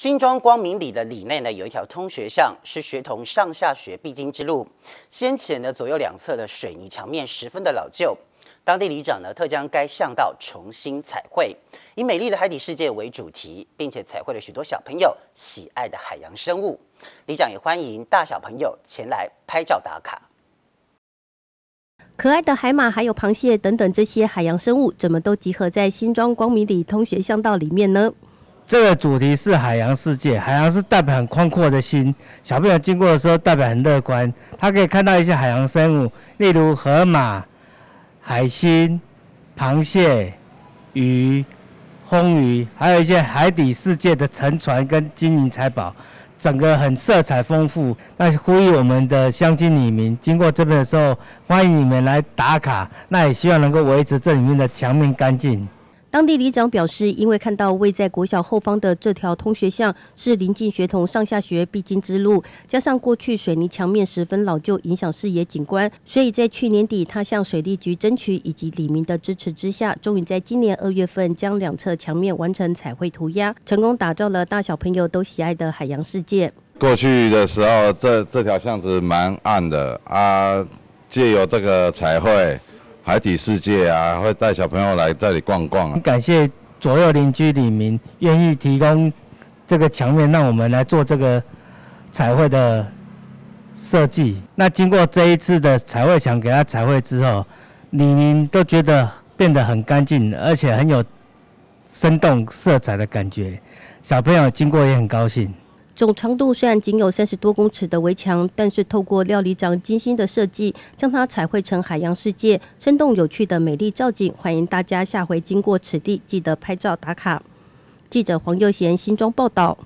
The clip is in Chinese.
新庄光明里的里内呢，有一条通学巷，是学童上下学必经之路。先前呢，左右两侧的水泥墙面十分的老旧，当地里长呢，特将该巷道重新彩绘，以美丽的海底世界为主题，并且彩绘了许多小朋友喜爱的海洋生物。里长也欢迎大小朋友前来拍照打卡。可爱的海马，还有螃蟹等等这些海洋生物，怎么都集合在新庄光明里通学巷道里面呢？这个主题是海洋世界，海洋是代表很宽阔的心，小朋友经过的时候代表很乐观。他可以看到一些海洋生物，例如河马、海星、螃蟹、鱼、红鱼，还有一些海底世界的沉船跟金银财宝，整个很色彩丰富。那呼吁我们的乡亲、里民，经过这边的时候，欢迎你们来打卡。那也希望能够维持这里面的墙面干净。当地里长表示，因为看到位在国小后方的这条通学巷是临近学童上下学必经之路，加上过去水泥墙面十分老旧，影响视野景观，所以在去年底他向水利局争取以及李明的支持之下，终于在今年二月份将两侧墙面完成彩绘涂鸦，成功打造了大小朋友都喜爱的海洋世界。过去的时候，这这条巷子蛮暗的啊，借由这个彩绘。海底世界啊，会带小朋友来这里逛逛。感谢左右邻居李明愿意提供这个墙面，让我们来做这个彩绘的设计。那经过这一次的彩绘墙给他彩绘之后，李明都觉得变得很干净，而且很有生动色彩的感觉。小朋友经过也很高兴。总长度虽然仅有三十多公尺的围墙，但是透过料理长精心的设计，将它彩绘成海洋世界，生动有趣的美丽造景，欢迎大家下回经过此地，记得拍照打卡。记者黄佑贤新庄报道。